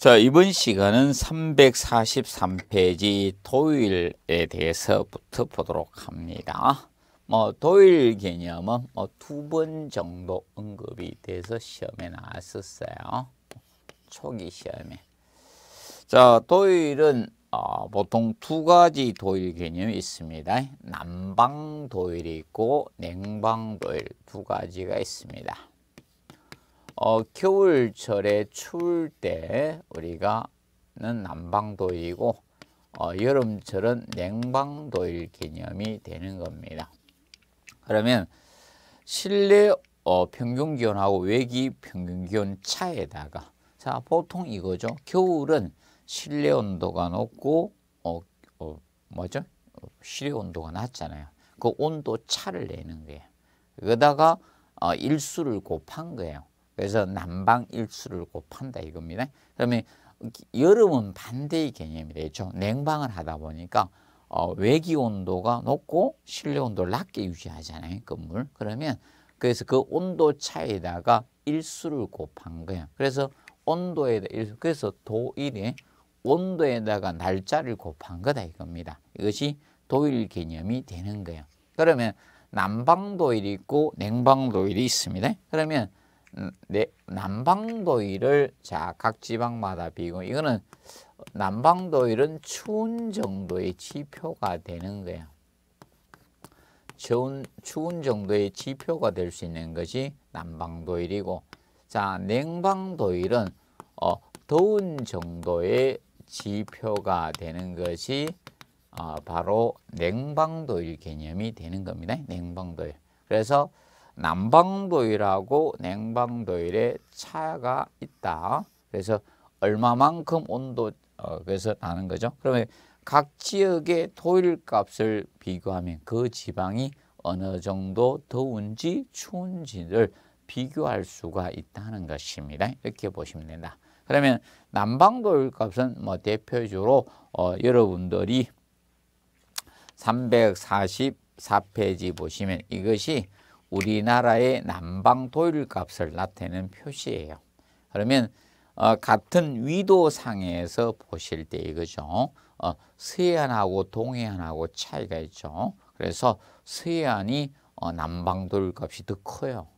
자, 이번 시간은 343페이지 도일에 대해서부터 보도록 합니다. 뭐 도일 개념은 뭐 두 번 정도 언급이 돼서 시험에 나왔었어요. 초기 시험에. 자, 도일은 어, 보통 두 가지 도일 개념이 있습니다. 난방 도일이 있고 냉방 도일 두 가지가 있습니다. 어, 겨울철에 추울 때 우리가는 난방도이고 어, 여름철은 냉방도일 개념이 되는 겁니다. 그러면 실내 어, 평균 기온하고 외기 평균 기온 차에다가 자 보통 이거죠. 겨울은 실내 온도가 높고 어, 어 뭐죠? 실내 온도가 낮잖아요. 그 온도 차를 내는 거예요. 거기다가 어, 일수를 곱한 거예요. 그래서 난방 일수를 곱한다 이겁니다. 그러면 여름은 반대의 개념이 되죠. 냉방을 하다 보니까 어, 외기 온도가 높고 실내 온도를 낮게 유지하잖아요. 건물. 그러면 그래서 그 온도 차에다가 일수를 곱한 거야. 그래서 온도에 그래서 도일에 온도에다가 날짜를 곱한 거다 이겁니다. 이것이 도일 개념이 되는 거예요. 그러면 남방도일이 있고 냉방도일이 있습니다. 그러면 네, 난방도일을 자각 지방마다 비고 이거는 난방도일은 추운 정도의 지표가 되는 거야. 추운, 추운 정도의 지표가 될 수 있는 것이 난방도일이고 자 냉방도일은 어, 더운 정도의 지표가 되는 것이 어, 바로 냉방도일 개념이 되는 겁니다. 냉방도일. 그래서 난방도일하고 냉방도일의 차가 있다. 그래서 얼마만큼 온도 어, 그래서 나는 거죠. 그러면 각 지역의 도일값을 비교하면 그 지방이 어느 정도 더운지 추운지를 비교할 수가 있다는 것입니다. 이렇게 보시면 된다. 그러면 난방도일 값은 뭐 대표적으로 어, 여러분들이 344페이지 보시면 이것이 우리나라의 난방 도율 값을 나타내는 표시예요. 그러면 어, 같은 위도상에서 보실 때 이거죠. 어, 서해안하고 동해안하고 차이가 있죠. 그래서 서해안이 어, 남방 도율 값이 더 커요.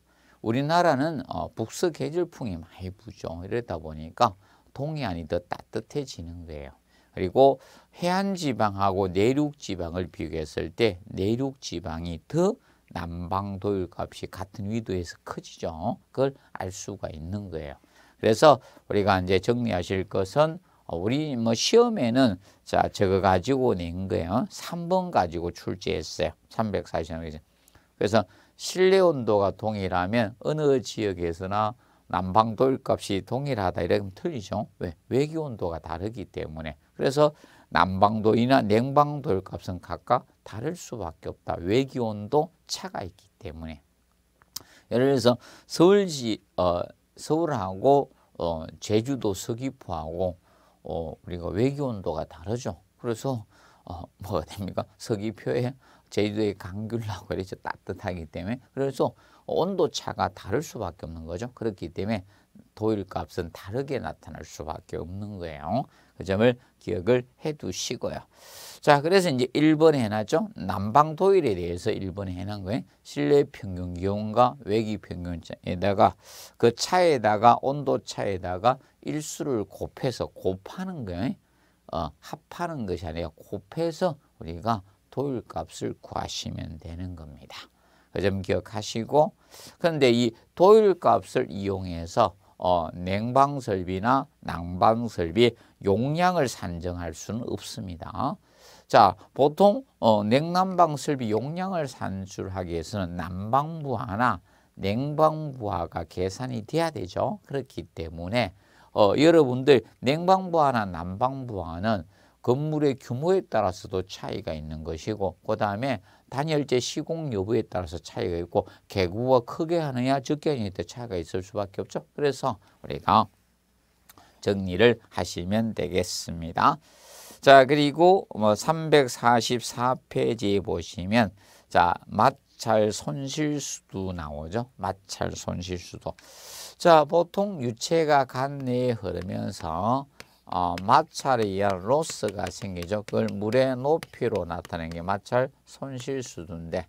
우리나라는 어, 북서 계절풍이 많이 부죠. 이러다 보니까 동해안이 더 따뜻해지는 거예요. 그리고 해안지방하고 내륙지방을 비교했을 때 내륙지방이 더 난방도율 값이 같은 위도에서 커지죠. 그걸 알 수가 있는 거예요. 그래서 우리가 이제 정리하실 것은 어, 우리 뭐 시험에는 자 저거 가지고 낸 거예요. 3번 가지고 출제했어요. 340원. 그래서 실내 온도가 동일하면 어느 지역에서나 난방 돌값이 동일하다 이러면 틀리죠. 왜? 외기 온도가 다르기 때문에. 그래서 난방도이나 냉방도일 값은 각각 다를 수밖에 없다. 외기온도 차가 있기 때문에. 예를 들어서 서울시 어, 서울하고 어, 제주도 서귀포하고 어, 우리가 외기온도가 다르죠. 그래서 어, 뭐가 됩니까? 서귀포에 제주도의 강귤라고 그랬죠. 따뜻하기 때문에 그래서 온도 차가 다를 수밖에 없는 거죠. 그렇기 때문에 도일 값은 다르게 나타날 수밖에 없는 거예요. 그 점을 기억을 해 두시고요. 자, 그래서 이제 1번에 해놨죠. 난방 도일에 대해서 1번에 해놓은 거예요. 실내 평균 기온과 외기 평균 차에다가 그 차에다가 온도 차에다가 일수를 곱해서 곱하는 거예요. 어, 합하는 것이 아니라 곱해서 우리가 도일 값을 구하시면 되는 겁니다. 그 점 기억하시고 그런데 이 도일 값을 이용해서 어, 냉방 설비나 난방 설비 용량을 산정할 수는 없습니다. 자, 보통 어, 냉난방 설비 용량을 산출하기 위해서는 난방부하나 냉방부하가 계산이 돼야 되죠. 그렇기 때문에 어, 여러분들 냉방부하나 난방부하는 건물의 규모에 따라서도 차이가 있는 것이고 그 다음에 단열재 시공 여부에 따라서 차이가 있고 개구가 크게 하느냐 적게 하느냐에 따라 차이가 있을 수밖에 없죠. 그래서 우리가 정리를 하시면 되겠습니다. 자 그리고 뭐 344페이지에 보시면 자 마찰 손실수도 나오죠. 마찰 손실수도. 자 보통 유체가 간내에 흐르면서 어, 마찰에 의한 로스가 생기죠. 그걸 물의 높이로 나타낸 게 마찰 손실 수두인데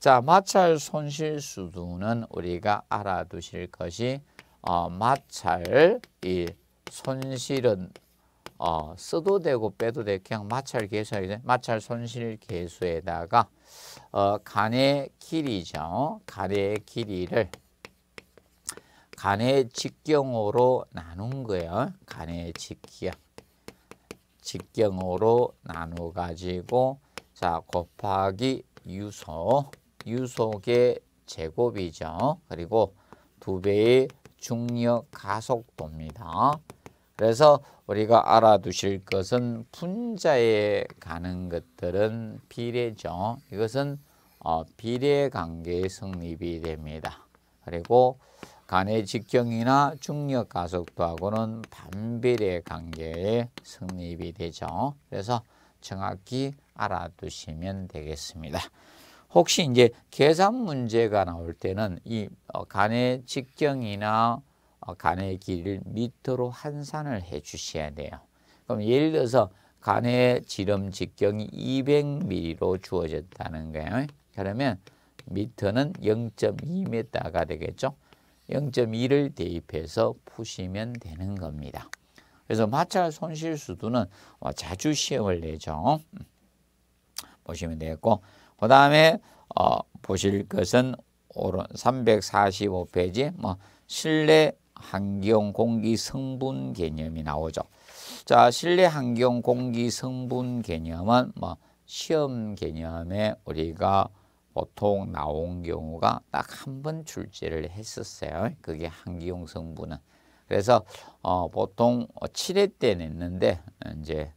자 마찰 손실 수두는 우리가 알아두실 것이 어, 마찰 이 손실은 어, 써도 되고 빼도 되고 그냥 마찰 개수이죠. 마찰 손실 개수에다가 어, 간의 길이죠. 간의 길이를 간의 직경으로 나눈 거예요. 간의 직경. 직경으로 나눠 가지고 자 곱하기 유소 유속의 제곱이죠. 그리고 두 배의 중력 가속도입니다. 그래서 우리가 알아두실 것은 분자에 가는 것들은 비례죠. 이것은 어, 비례 관계 성립이 됩니다. 그리고 간의 직경이나 중력 가속도하고는 반비례 관계의 성립이 되죠. 그래서 정확히 알아두시면 되겠습니다. 혹시 이제 계산 문제가 나올 때는 이 어, 간의 직경이나 어, 간의 길을 밑으로 환산을 해 주셔야 돼요. 그럼 예를 들어서 간의 지름 직경이 200mm로 주어졌다는 거예요. 그러면 미터는 0.2m가 되겠죠. 0 1을 대입해서 푸시면 되는 겁니다. 그래서 마찰 손실수두는 어, 자주 시험을 내죠. 보시면 되겠고 그 다음에 어, 보실 것은 345페이지 뭐 실내 환경 공기 성분 개념이 나오죠. 자, 실내 환경 공기 성분 개념은 뭐 시험 개념에 우리가 보통 나온 경우가 딱 한 번 출제를 했었어요. 그게 한기용 성분은. 그래서 어, 보통 7회 때 냈는데 이제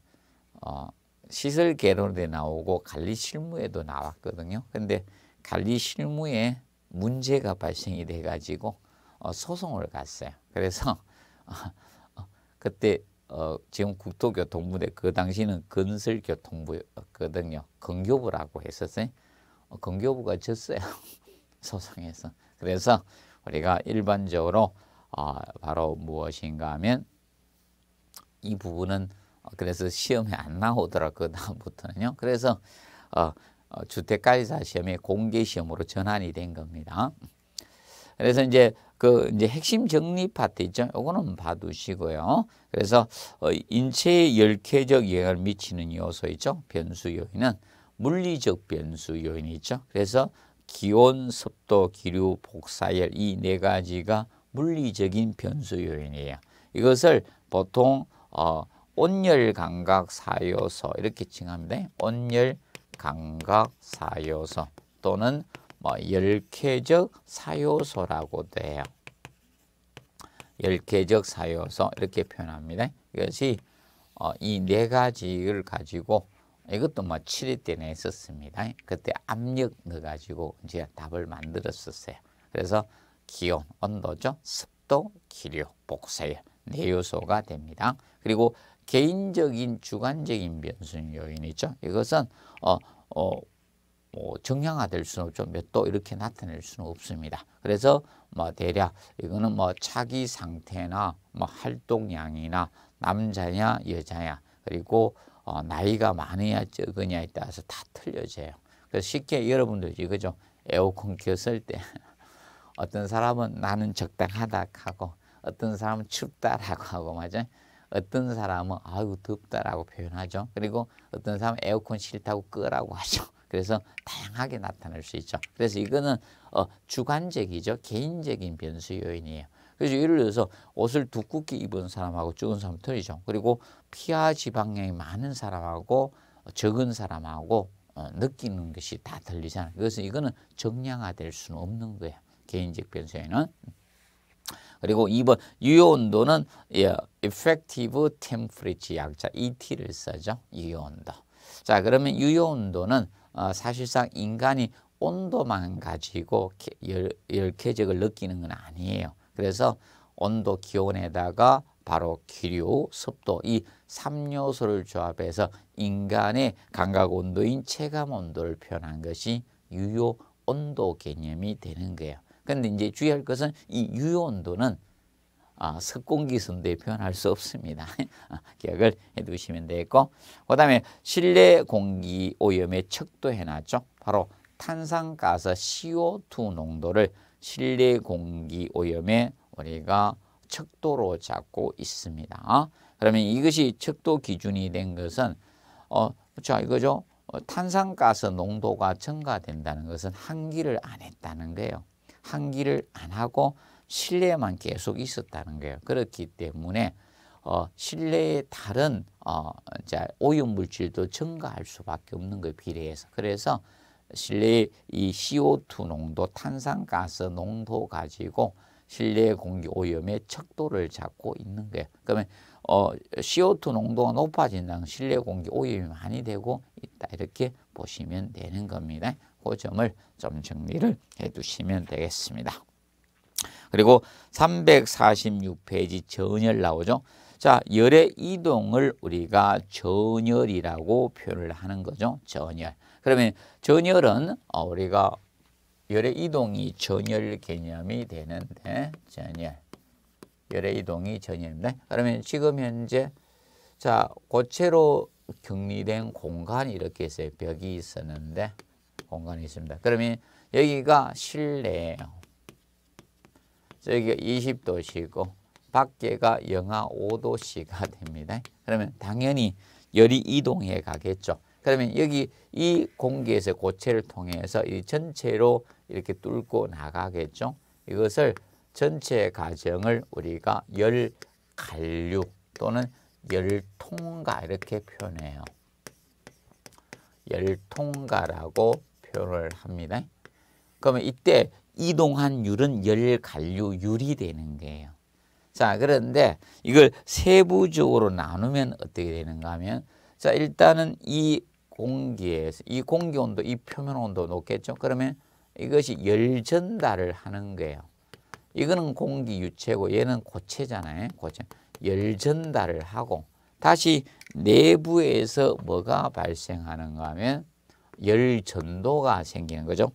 어, 시설 개론에 나오고 관리 실무에도 나왔거든요. 근데 관리 실무에 문제가 발생이 돼 가지고 어, 소송을 갔어요. 그래서 어, 그때 어, 지금 국토교통부대 그 당시는 건설교통부였거든요. 건교부라고 했었어요. 건교부가 어, 졌어요. 소송에서. 그래서 우리가 일반적으로 어, 바로 무엇인가 하면 이 부분은 어, 그래서 시험에 안 나오더라 그 다음부터는요. 그래서 어, 어, 주택관리사 시험이 공개 시험으로 전환이 된 겁니다. 그래서 이제 그 이제 핵심 정리 파트 있죠. 요거는 봐두시고요. 그래서 어, 인체에 열쾌적 영향을 미치는 요소 있죠. 변수 요인은 물리적 변수 요인이 죠 그래서 기온, 습도, 기류, 복사열 이 네 가지가 물리적인 변수 요인이에요. 이것을 보통 어, 온열 감각 사요소 이렇게 칭합니다. 온열 감각 사요소 또는 뭐 열쾌적 사요소라고도 해요. 열계적 사요소 이렇게 표현합니다. 이것이 어, 이네 가지를 가지고 이것도 뭐 7회 때나 했었습니다. 그때 압력 넣어가지고 이제 답을 만들었었어요. 그래서 기온, 온도죠. 습도, 기류, 복사열 네 요소가 됩니다. 그리고 개인적인 주관적인 변수 요인이죠. 이것은 어, 어, 뭐 정량화될 수는 없죠. 몇 도 이렇게 나타낼 수는 없습니다. 그래서 뭐 대략 이거는 뭐 차기 상태나 뭐 활동량이나 남자냐 여자냐 그리고 어, 나이가 많으냐 적으냐에 따라서 다 틀려져요. 그래서 쉽게 여러분들 이거죠. 에어컨 켰을 때 어떤 사람은 나는 적당하다 하고 어떤 사람은 춥다라고 하고 맞아 어떤 사람은 아유 덥다라고 표현하죠. 그리고 어떤 사람은 에어컨 싫다고 끄라고 하죠. 그래서 다양하게 나타날 수 있죠. 그래서 이거는 어, 주관적이죠. 개인적인 변수 요인이에요. 그래서 예를 들어서 옷을 두껍게 입은 사람하고 적은 사람 틀리죠. 그리고 피하 지방량이 많은 사람하고 적은 사람하고 어, 느끼는 것이 다 틀리잖아요. 그래서 이거는 정량화될 수는 없는 거예요. 개인적 변수에는. 그리고 2번 유효온도는 예, effective temperature 약자 ET를 써죠. 유효온도. 자 그러면 유효온도는 어, 사실상 인간이 온도만 가지고 열 쾌적을 느끼는 건 아니에요. 그래서 온도 기온에다가 바로 기류, 습도 이 3요소를 조합해서 인간의 감각 온도인 체감 온도를 표현한 것이 유효 온도 개념이 되는 거예요. 근데 이제 주의할 것은 이 유효 온도는 아, 습공기 선도에 표현할 수 없습니다. 아, 기억을 해두시면 되겠고 그 다음에 실내 공기 오염의 척도 해놨죠. 바로 탄산가스 CO2 농도를 실내 공기 오염에 우리가 척도로 잡고 있습니다. 그러면 이것이 척도 기준이 된 것은 어, 그 이거죠. 어, 탄산가스 농도가 증가된다는 것은 환기를 안 했다는 거예요. 환기를 안 하고 실내에만 계속 있었다는 거예요. 그렇기 때문에 어, 실내의 다른 어, 오염 물질도 증가할 수밖에 없는 거에 비례해서 그래서 실내 이 CO2 농도, 탄산가스 농도 가지고 실내 공기 오염의 척도를 잡고 있는 거예요. 그러면 어, CO2 농도가 높아진다면 실내 공기 오염이 많이 되고 있다 이렇게 보시면 되는 겁니다. 그 점을 좀 정리를 해두시면 되겠습니다. 그리고 346페이지 전열 나오죠. 자, 열의 이동을 우리가 전열이라고 표현을 하는 거죠. 전열. 그러면 전열은 어, 우리가 열의 이동이 전열 개념이 되는데 전열 열의 이동이 전열입니다. 그러면 지금 현재 자 고체로 격리된 공간이 이렇게 있어요. 벽이 있었는데 공간이 있습니다. 그러면 여기가 실내예요. 여기가 20도시고 밖에가 영하 5도씨가 됩니다. 그러면 당연히 열이 이동해 가겠죠. 그러면 여기 이 공기에서 고체를 통해서 이 전체로 이렇게 뚫고 나가겠죠. 이것을 전체 과정을 우리가 열 갈류 또는 열통가 이렇게 표현해요. 열통가라고 표현을 합니다. 그러면 이때 이동한 율은 열갈류 율이 되는 거예요. 자 그런데 이걸 세부적으로 나누면 어떻게 되는가 하면 자 일단은 이 공기에 서이 공기 온도, 이 표면 온도 높겠죠. 그러면 이것이 열 전달을 하는 거예요. 이거는 공기 유체고 얘는 고체잖아요. 고체. 열 전달을 하고 다시 내부에서 뭐가 발생하는가 하면 열 전도가 생기는 거죠.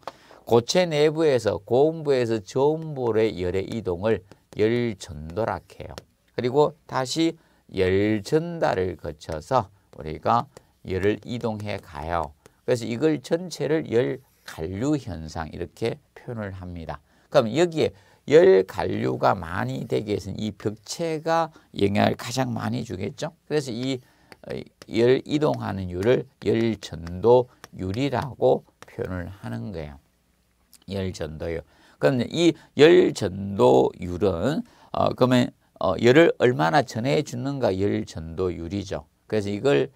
고체 내부에서 고온부에서 저온부의 열의 이동을 열 전도라 해요. 그리고 다시 열 전달을 거쳐서 우리가 열을 이동해 가요. 그래서 이걸 전체를 열 관류 현상 이렇게 표현을 합니다. 그럼 여기에 열 관류가 많이 되기 위해서는 이 벽체가 영향을 가장 많이 주겠죠. 그래서 이열 어, 이동하는 유를 열 전도 유리라고 표현을 하는 거예요. 열 전도요. 그럼 이 열 전도율은 어, 그러면 어, 열을 얼마나 전해 주는가 열 전도율이죠. 그래서 이걸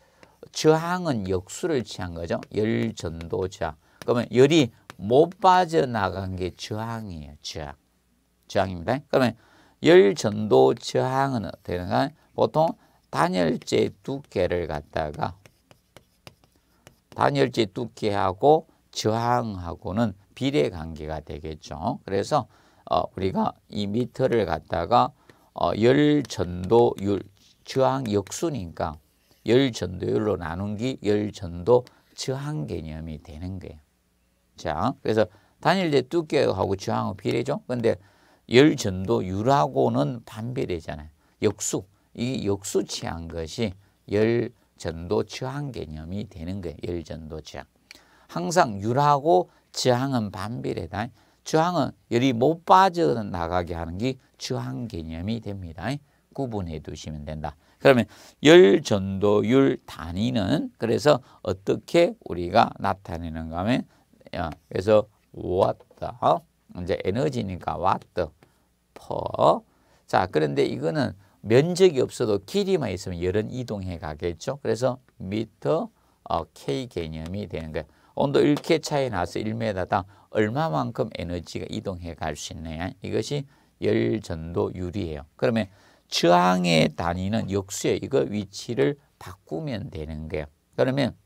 저항은 역수를 취한 거죠. 열 전도 저항. 그러면 열이 못 빠져나간 게 저항이에요. 저항. 저항입니다. 그러면 열 전도 저항은 되는가? 보통 단열재 두께를 갖다가 단열재 두께하고 저항하고는 비례 관계가 되겠죠. 그래서 어, 우리가 이 미터를 갖다가 어, 열 전도율 저항 역수니까 열전도율로 나눈 게 열전도 저항 개념이 되는 거예요. 자, 그래서 단일대 두께하고 저항은 비례죠. 근데 열전도율하고는 반비례잖아요. 역수, 이 역수치한 것이 열전도 저항 개념이 되는 거예요. 열전도 저항. 항상 율하고 저항은 반비례다. 저항은 열이 못 빠져나가게 하는 게 저항 개념이 됩니다. 구분해 두시면 된다. 그러면 열전도율 단위는 그래서 어떻게 우리가 나타내는가 하면 그래서 왔다 이제 에너지니까 왔다 퍼자 그런데 이거는 면적이 없어도 길이만 있으면 열은 이동해 가겠죠. 그래서 미터 어, K 개념이 되는 거예요. 온도 이렇게 차이 나서 1m당 얼마만큼 에너지가 이동해 갈 수 있느냐 이것이 열전도율이에요. 그러면 저항에 다니는 역수에 이거 위치를 바꾸면 되는 거예요. 그러면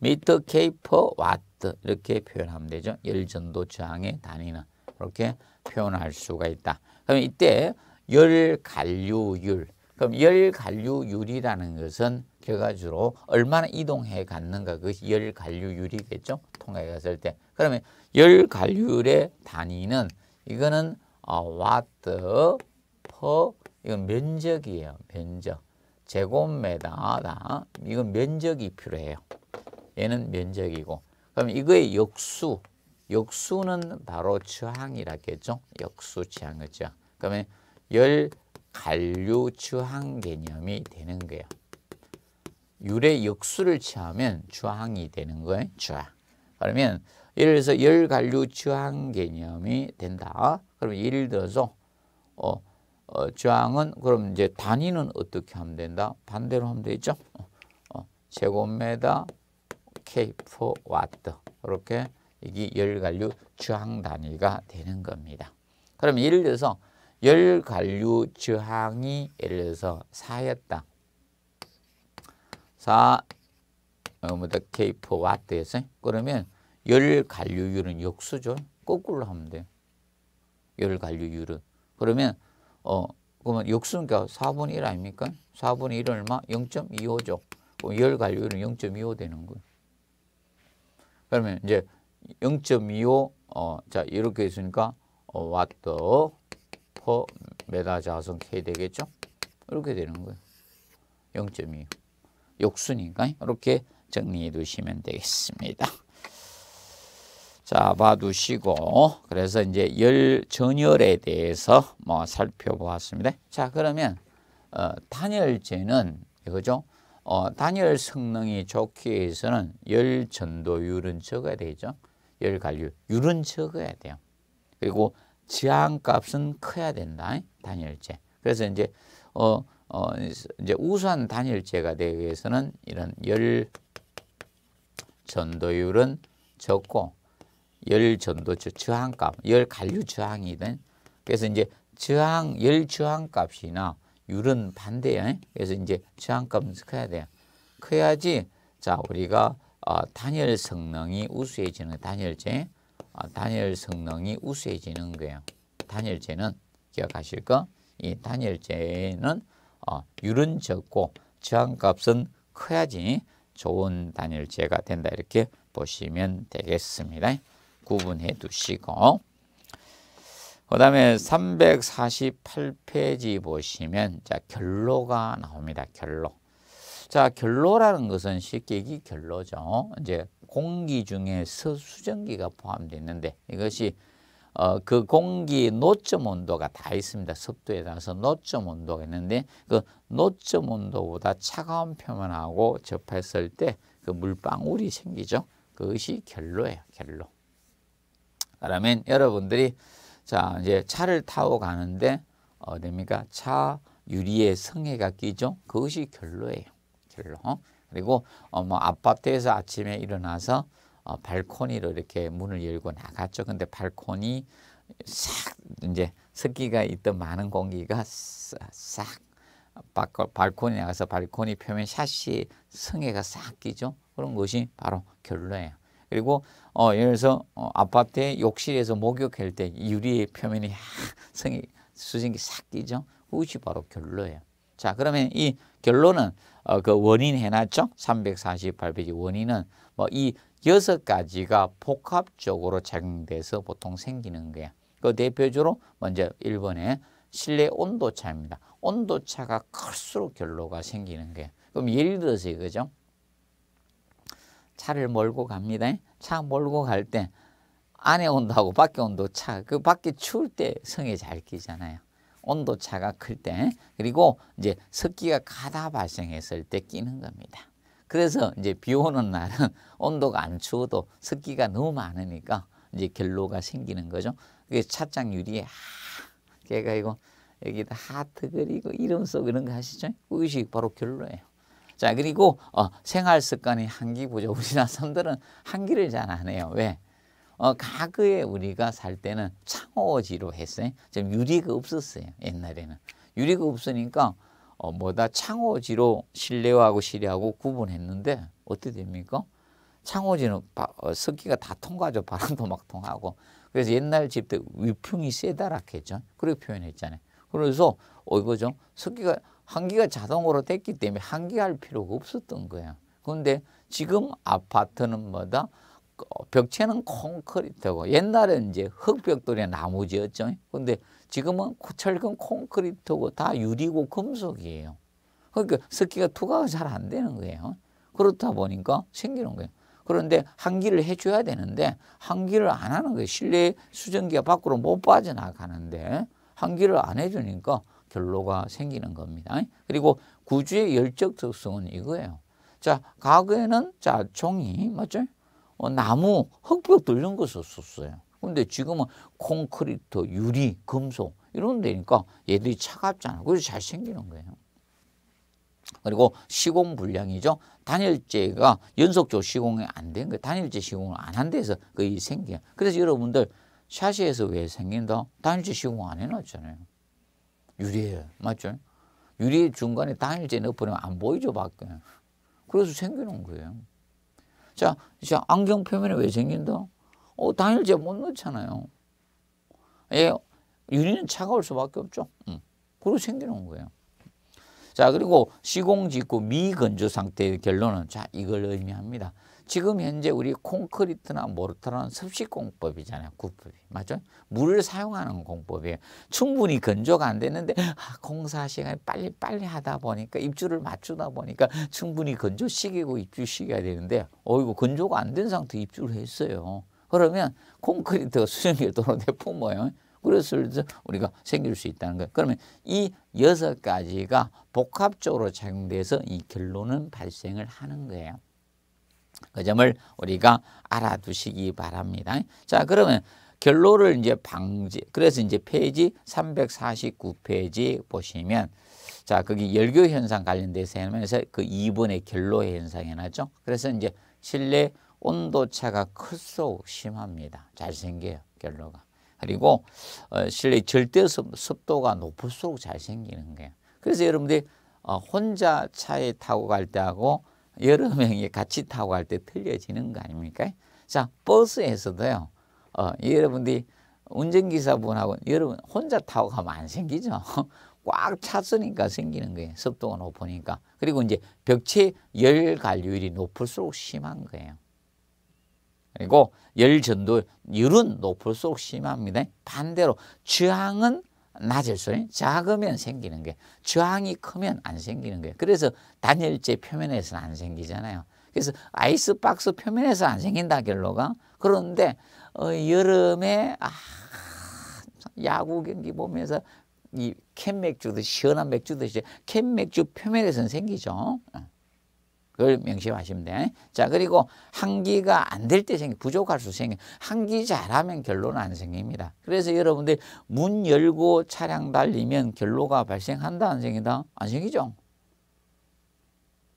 미터 케이퍼 와트 이렇게 표현하면 되죠. 열전도 저항에 다니는 이렇게 표현할 수가 있다. 그럼 이때 열간류율 그럼 열간류율이라는 것은 결과적으로 얼마나 이동해 갔는가 그것이 열간류율이겠죠. 통해 갔을 때. 그러면 열간류율의 단위는 이거는 어, 와트 퍼 이건 면적이에요. 면적. 제곱미터다. 이건 면적이 필요해요. 얘는 면적이고. 그럼 이거의 역수. 역수는 바로 저항이라겠죠. 역수 저항이죠. 그러면 열 관류 저항 개념이 되는 거예요. 유래 역수를 취하면 주항이 되는 거예요. 주항. 그러면 예를 들어서 열관류 주항 개념이 된다. 그럼 예를 들어서 어, 어, 저항은 그럼 이제 단위는 어떻게 하면 된다? 반대로 하면 되죠. 어, 제곱미터 K4 와트 이렇게 이게 열관류 저항 단위가 되는 겁니다. 그럼 예를 들어서 열관류 저항이 예를 들어서 4였다. 4 뭐다 K4 와트에서 그러면 열관류율은 역수죠. 거꾸로 하면 돼 열관류율은 그러면 어, 그러면 역수니까 4분의 1 아닙니까? 4분의 1은 얼마? 0.25죠. 그럼 열 관료율은 0.25 되는 거예요. 그러면 이제 0.25, 어, 자, 이렇게 있으니까, 어, 와트 퍼 메다 자성 K 되겠죠? 이렇게 되는 거예요. 0.25. 역수니까 이렇게 정리해 두시면 되겠습니다. 잡아두시고 그래서 이제 열 전열에 대해서 뭐 살펴보았습니다. 자 그러면 어, 단열재는 이거죠. 어, 단열 성능이 좋기 위해서는 열 전도율은 적어야 되죠. 열 관류 율은 적어야 돼요. 그리고 지향값은 커야 된다. 단열재. 그래서 이제 어, 어 이제 우수한 단열재가 되기 위해서는 이런 열 전도율은 적고 열 전도 저항값, 열 관류 저항이 된. 그래서 이제 저항 열 저항 값이나 율은 반대야. 그래서 이제 저항값은 커야 돼요. 커야지 자 우리가 어, 단열 성능이 우수해지는 단열재, 어, 단열 성능이 우수해지는 거예요. 단열재는 기억하실 거. 이 단열재는 어, 율은 적고 저항값은 커야지 좋은 단열재가 된다 이렇게 보시면 되겠습니다. 구분해 두시고 그 다음에 348페이지 보시면 자 결로가 나옵니다. 결로. 자 결로라는 것은 쉽게 이 결로죠. 이제 공기 중에 수증기가 포함되어 있는데 이것이 어, 그 공기 노점 온도가 다 있습니다. 습도에 따라서 노점 온도가 있는데 그 노점 온도보다 차가운 표면하고 접했을 때 그 물방울이 생기죠. 그것이 결로예요. 결로. 그러면 여러분들이 자 이제 차를 타고 가는데 어 됩니까? 차 유리에 성에가 끼죠. 그것이 결로예요. 결로. 어? 그리고 어뭐 아파트에서 아침에 일어나서 어 발코니로 이렇게 문을 열고 나갔죠. 근데 발코니 싹 이제 습기가 있던 많은 공기가 싹 발코니 에가서 발코니 표면 샷시 성에가 싹 끼죠. 그런 것이 바로 결로예요. 그리고 어, 예를 들어서 어, 아파트의 욕실에서 목욕할 때 유리의 표면이 성이 수증기 싹 끼죠. 그것이 바로 결로예요. 자, 그러면 이 결론은 어, 그 원인 해놨죠? 348페이지 원인은 뭐 이 여섯 가지가 복합적으로 작용돼서 보통 생기는 거야. 그 대표적으로 먼저 1번에 실내 온도 차입니다. 온도 차가 클수록 결로가 생기는 거예요. 그럼 예를 들어서 이거죠. 차를 몰고 갑니다. 차 몰고 갈 때 안에 온도하고 밖에 온도 차, 그 밖에 추울 때 성에 잘 끼잖아요. 온도 차가 클 때, 그리고 이제 습기가 가다 발생했을 때 끼는 겁니다. 그래서 이제 비 오는 날은 온도가 안 추워도 습기가 너무 많으니까 이제 결로가 생기는 거죠. 그게 차장 유리에 하, 걔가 이거 여기다 하트 그리고 이름 써 그런 거 하시죠? 의식 바로 결로예요. 자 그리고 어, 생활 습관이 한기 보조 우리나라 사람들은 한기를 잘 안 해요. 왜? 어, 가그에 우리가 살 때는 창호지로 했어요. 지금 유리가 없었어요. 옛날에는. 유리가 없으니까 어, 뭐다 창호지로 실내하고 실외하고 구분했는데 어떻게 됩니까? 창호지는 바, 어, 습기가 다 통과하죠. 바람도 막 통하고. 그래서 옛날 집들 위풍이 세다라 했죠. 그렇게 표현했잖아요. 그래서 어 이거죠. 습기가 환기가 자동으로 됐기 때문에 환기할 필요가 없었던 거야. 그런데 지금 아파트는 뭐다? 벽체는 콘크리트고 옛날에 이제 흙벽돌에 나무지였죠 근데 지금은 철근 콘크리트고 다 유리고 금속이에요. 그러니까 습기가 투과가 잘 안 되는 거예요. 그렇다 보니까 생기는 거예요. 그런데 환기를 해줘야 되는데 환기를 안 하는 거예요. 실내 수증기가 밖으로 못 빠져나가는데 환기를 안 해주니까 결로가 생기는 겁니다. 그리고 구주의 열적 특성은 이거예요. 자, 과거에는 자, 종이, 맞죠? 어, 나무, 흙벽 뚫는 것을 썼어요. 근데 지금은 콘크리트, 유리, 금속 이런 데니까 얘들이 차갑잖아. 그래서 잘 생기는 거예요. 그리고 시공 불량이죠. 단일제가 연속적 시공이 안 된 거예요. 단일제 시공을 안 한 데서 거의 생겨요. 그래서 여러분들 샤시에서 왜 생긴다? 단일제 시공 안 해놨잖아요. 유리해요. 맞죠? 유리 중간에 단일제 넣어버리면 안 보이죠, 밖에. 그래서 생기는 거예요. 자, 자 안경 표면에 왜 생긴다? 어, 단일제 못 넣잖아요. 예, 유리는 차가울 수밖에 없죠. 음. 그래서 생기는 거예요. 자, 그리고 시공 직후 미건조 상태의 결론은 자, 이걸 의미합니다. 지금 현재 우리 콘크리트나 모르터는 습식 공법이잖아요. 구법이. 맞죠? 물을 사용하는 공법이에요. 충분히 건조가 안 되는데 아, 공사 시간이 빨리 빨리 하다 보니까 입주를 맞추다 보니까 충분히 건조 시기고 입주 시기가 되는데 어이구 건조가 안 된 상태 입주를 했어요. 그러면 콘크리트가 수증기를 도로 내뿜어요. 그랬을 때 우리가 생길 수 있다는 거예요. 그러면 이 여섯 가지가 복합적으로 작용돼서 이 결론은 발생을 하는 거예요. 그 점을 우리가 알아두시기 바랍니다. 자, 그러면 결로를 이제 방지, 그래서 이제 페이지 349페이지 보시면 자, 거기 열교 현상 관련돼서 그 2번의 결로 현상 해놨죠. 그래서 이제 실내 온도차가 클수록 심합니다. 잘 생겨요, 결로가. 그리고 어, 실내 절대 습도가 높을수록 잘 생기는 거예요. 그래서 여러분들이 어, 혼자 차에 타고 갈 때하고 여러 명이 같이 타고 갈 때 틀려지는 거 아닙니까? 자, 버스에서도요. 어, 여러분들이 운전기사분하고 여러분 혼자 타고 가면 안 생기죠. 꽉 찼으니까 생기는 거예요. 습도가 높으니까. 그리고 이제 벽체 열 관류율이 높을수록 심한 거예요. 그리고 열 전도 열은 높을수록 심합니다. 반대로 주항은 낮을수록 작으면 생기는 게 저항이 크면 안 생기는 거예요. 그래서 단열재 표면에서는 안 생기잖아요. 그래서 아이스박스 표면에서 안 생긴다 결로가 그런데 어, 여름에 아, 야구 경기 보면서 이캔 맥주도 시원한 맥주 드시 캔 맥주 표면에서는 생기죠. 그걸 명심하시면 돼. 자, 그리고 한기가 안 될 때 생기, 부족할 수 생기. 한기 잘하면 결론 안 생깁니다. 그래서 여러분들 문 열고 차량 달리면 결로가 발생한다, 안 생긴다? 안 생기죠?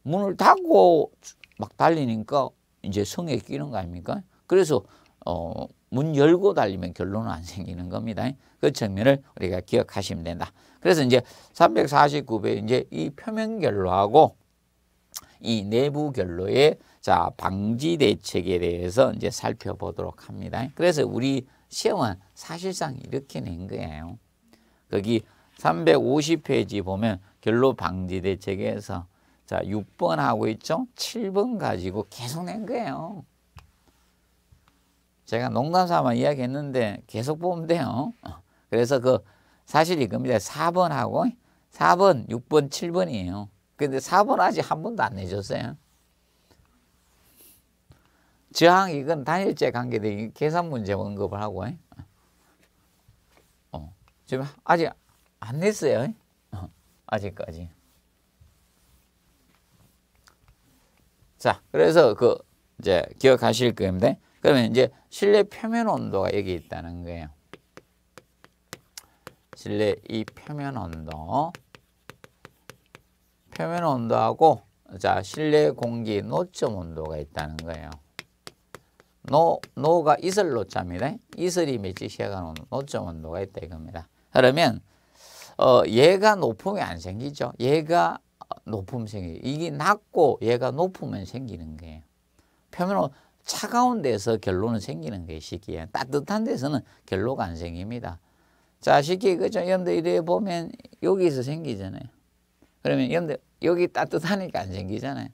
문을 닫고 막 달리니까 이제 성에 끼는 거 아닙니까? 그래서, 어, 문 열고 달리면 결론은 안 생기는 겁니다. 그 측면을 우리가 기억하시면 된다. 그래서 이제 349배 이제 이 표면 결로하고 이 내부 결로의 자 방지 대책에 대해서 이제 살펴보도록 합니다. 그래서 우리 시험은 사실상 이렇게 낸 거예요. 거기 350페이지 보면 결로 방지 대책에서 자 6번 하고 있죠. 7번 가지고 계속 낸 거예요. 제가 농담삼아 이야기했는데 계속 보면 돼요. 그래서 그 사실 이겁니다. 4번하고 4번, 6번, 7번이에요. 근데 4번 아직 한 번도 안 내줬어요. 저항 이건 단일제 관계된 계산 문제 언급을 하고 어. 지금 아직 안 냈어요. 어. 아직까지. 자, 그래서 그 이제 기억하실 겁니다. 그러면 이제 실내 표면 온도가 여기 있다는 거예요. 실내 이 표면 온도 표면 온도하고 자 실내 공기 노점 온도가 있다는 거예요. 노, 노가 이슬 노자입니 이슬이 맺기 시작한 온 노점 온도가 있다 이겁니다. 그러면 어, 얘가 높음이 안 생기죠. 얘가 높음 생기 이게 낮고 얘가 높으면 생기는 거예요. 표면 차가운 데서 결론은 생기는 거예요. 시기 따뜻한 데서는 결로가 안 생깁니다. 자 쉽게 그죠 염대 이래 보면 여기서 생기잖아요. 그러면 염대 여기 따뜻하니까 안 생기잖아요.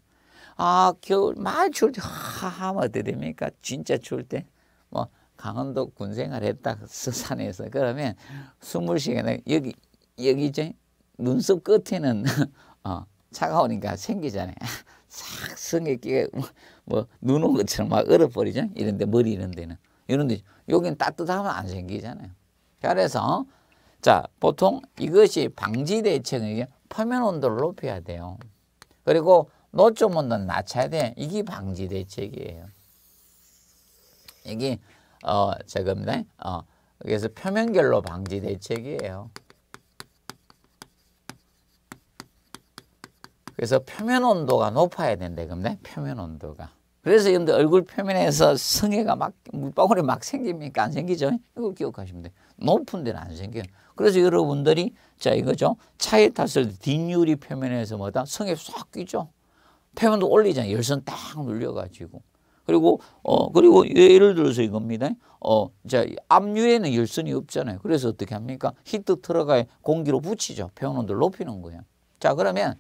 아 겨울 말이 추울 때 하하면 어떻게 됩니까? 진짜 추울 때 뭐 강원도 군생활 했다 서산에서 그러면 숨을 쉬게 여기 여기죠 눈썹 끝에는 어, 차가우니까 생기잖아요. 싹 성에 끼게 뭐눈 뭐 온 것처럼 막 얼어버리죠. 이런데 머리 이런 데는 이런데 여긴 따뜻하면 안 생기잖아요. 그래서 자 보통 이것이 방지 대책이에요. 표면 온도를 높여야 돼요. 그리고 노점 온도는 낮춰야 돼. 이게 방지 대책이에요. 이게 어 저겁니다. 어 그래서 표면 결로 방지 대책이에요. 그래서 표면 온도가 높아야 된다. 그럼 네? 표면 온도가. 그래서 여러분 얼굴 표면에서 성해가 막 물방울이 막 생깁니까? 안 생기죠? 이걸 기억하시면 돼요. 높은 데는 안 생겨요. 그래서 여러분들이 자 이거죠. 차에 탔을 때 뒷유리 표면에서 뭐다? 성에 쏙 끼죠. 표면도 올리잖아요. 열선 딱 눌려가지고. 그리고 어 그리고 예를 들어서 이겁니다. 어자 압류에는 열선이 없잖아요. 그래서 어떻게 합니까? 히트 틀어가에 공기로 붙이죠. 표면온도 높이는 거예요. 자 그러면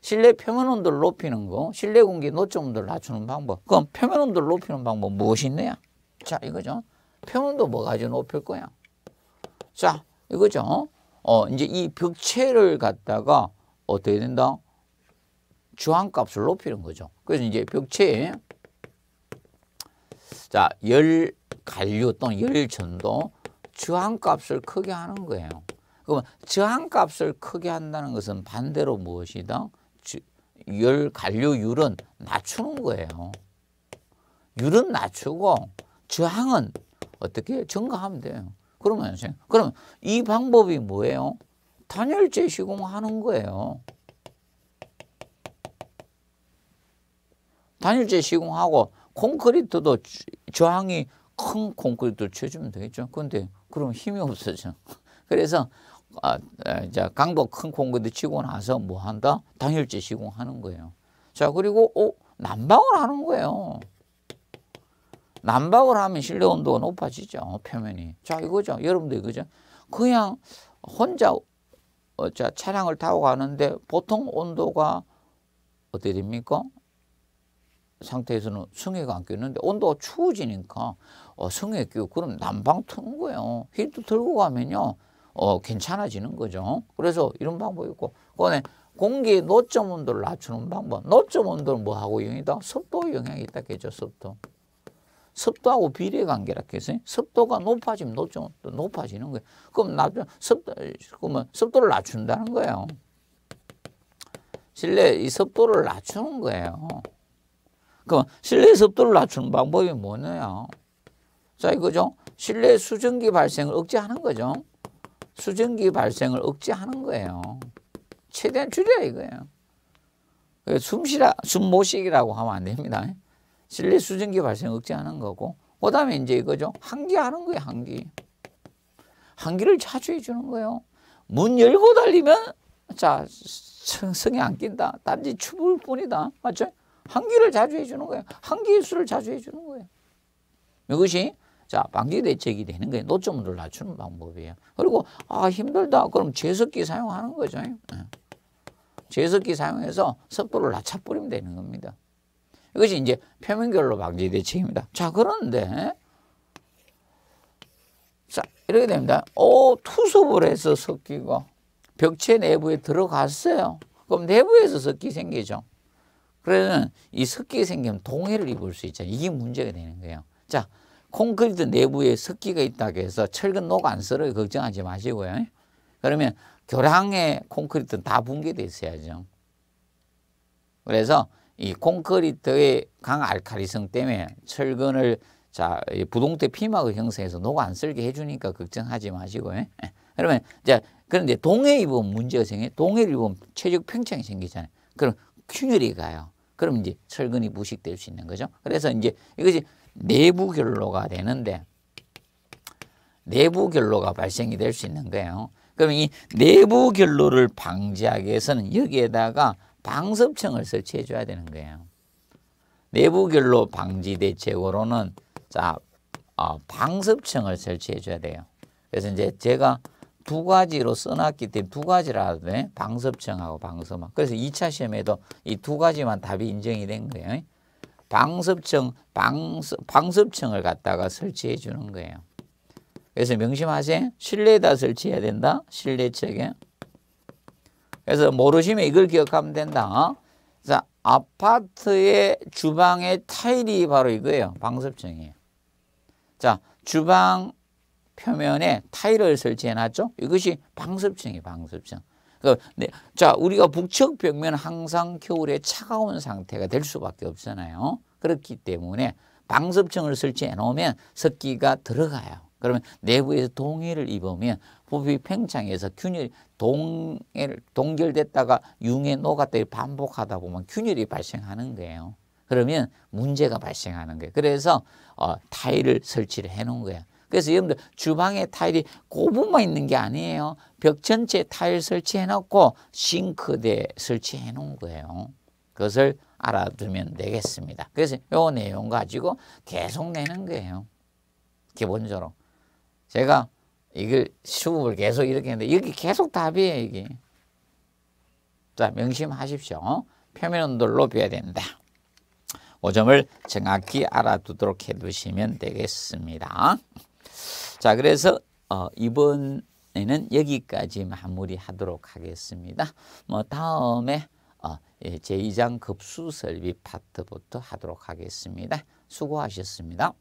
실내 표면 온도를 높이는 거, 실내 공기 노점 온도를 낮추는 방법. 그럼 표면 온도를 높이는 방법 무엇이 있느냐? 자, 이거죠. 표면 온도 뭐 가지고 높일 거야? 자, 이거죠. 어, 이제 이 벽체를 갖다가 어떻게 된다? 주황값을 높이는 거죠. 그래서 이제 벽체에 자, 열 관류 또는 열 전도 주황값을 크게 하는 거예요. 그러면 저항값을 크게 한다는 것은 반대로 무엇이다? 열 관료율은 낮추는 거예요. 율은 낮추고 저항은 어떻게 증가하면 돼요. 그러면 그럼 이 방법이 뭐예요? 단열재 시공하는 거예요. 단열재 시공하고 콘크리트도 저항이 큰 콘크리트를 쳐주면 되겠죠. 그런데 그럼 힘이 없어져. 그래서 아, 이 강도 큰콩근도 치고 나서 뭐 한다? 당일제 시공하는 거예요. 자, 그리고 오, 어, 난방을 하는 거예요. 난방을 하면 실내 온도가 높아지죠. 표면이. 자, 이거죠. 여러분들 이거죠. 그냥 혼자 어, 자, 차량을 타고 가는데 보통 온도가 어떻게 됩니까? 상태에서는 승해가 안 꼈는데 온도가 추워지니까 어, 승해 끼고 그럼 난방 트는 거예요. 히트 들고 가면요. 어, 괜찮아지는 거죠. 그래서 이런 방법이 있고 그다음에 공기 노점 온도를 낮추는 방법. 노점 온도는 뭐하고 영이다? 습도 영향이 있다 겠죠, 습도. 습도하고 비례 관계라 했어요. 습도가 높아지면 노점 온도 높아지는 거예요. 그럼 낮은 습도 그러면 습도를 낮춘다는 거예요. 실내 이 습도를 낮추는 거예요. 그럼 실내 습도를 낮추는 방법이 뭐냐? 자, 이거죠. 실내 수증기 발생을 억제하는 거죠. 수증기 발생을 억제하는 거예요. 최대한 줄여 이거예요. 그 숨쉬라, 숨모시기라고 하면 안 됩니다. 실내 수증기 발생 억제하는 거고 그 다음에 이제 이거죠. 환기하는 거예요. 환기. 환기를 자주 해주는 거예요. 문 열고 달리면 자 성에 안 낀다. 단지 추울 뿐이다. 맞죠? 환기를 자주 해주는 거예요. 환기 예술을 자주 해주는 거예요. 이것이 자, 방지 대책이 되는 거예요. 노점을 낮추는 방법이에요. 그리고 아, 힘들다. 그럼 제습기 사용하는 거죠. 예. 제습기 사용해서 습도를 낮춰버리면 되는 겁니다. 이것이 이제 표면결로 방지 대책입니다. 자, 그런데 자, 이렇게 됩니다. 오, 투습을 해서 섞이고 벽체 내부에 들어갔어요. 그럼 내부에서 습기 생기죠. 그래서 이 습기 생기면 동해를 입을 수 있잖아요. 이게 문제가 되는 거예요. 자, 콘크리트 내부에 석기가 있다고 해서 철근 녹아안 썰어요. 걱정하지 마시고요. 그러면 교량의 콘크리트는 다 붕괴돼 있어야죠. 그래서 이 콘크리트의 강 알칼리성 때문에 철근을 자 부동태 피막을 형성해서 녹아 안썰게 해주니까 걱정하지 마시고요. 그러면 이제 그런데 동해 입은 문제가 생겨 동해 입은 체적팽창이 생기잖아요. 그럼 균열이 가요. 그럼 이제 철근이 무식될 수 있는 거죠. 그래서 이제 이것이 내부 결로가 되는데 내부 결로가 발생이 될 수 있는 거예요. 그럼 이 내부 결로를 방지하기 위해서는 여기에다가 방섭층을 설치해 줘야 되는 거예요. 내부 결로 방지 대책으로는 자 어, 방습층을 설치해 줘야 돼요. 그래서 이제 제가 두 가지로 써놨기 때문에 두 가지라도 돼. 방섭층하고 방섬학. 그래서 2차 시험에도 이 두 가지만 답이 인정이 된 거예요. 방습층, 방습, 방습층을 갖다가 설치해 주는 거예요. 그래서 명심하세요. 실내에다 설치해야 된다. 실내 측에. 그래서 모르시면 이걸 기억하면 된다. 그 아파트의 주방의 타일이 바로 이거예요. 방습층이에요. 자, 주방 표면에 타일을 설치해 놨죠. 이것이 방습층이에요. 방습층. 그러니까 자 우리가 북측 벽면 항상 겨울에 차가운 상태가 될 수밖에 없잖아요. 그렇기 때문에 방습층을 설치해 놓으면 습기가 들어가요. 그러면 내부에서 동해를 입으면 부피 팽창에서 균열 동해를 동결됐다가 융에 녹았다 반복하다 보면 균열이 발생하는 거예요. 그러면 문제가 발생하는 거예요. 그래서 어, 타일을 설치를 해 놓은 거예요. 그래서 여러분들 주방에 타일이 고분만 있는 게 아니에요. 벽 전체에 타일 설치해놓고 싱크대 설치해놓은 거예요. 그것을 알아두면 되겠습니다. 그래서 요 내용 가지고 계속 내는 거예요. 기본적으로. 제가 이걸 수업을 계속 이렇게 했는데 여기 계속 답이에요. 이게. 자 명심하십시오. 표면 온도를 높여야 된다. 오점을 정확히 알아두도록 해두시면 되겠습니다. 자, 그래서 어, 이번에는 여기까지 마무리하도록 하겠습니다. 뭐 다음에 어, 예, 제2장 급수 설비 파트부터 하도록 하겠습니다. 수고하셨습니다.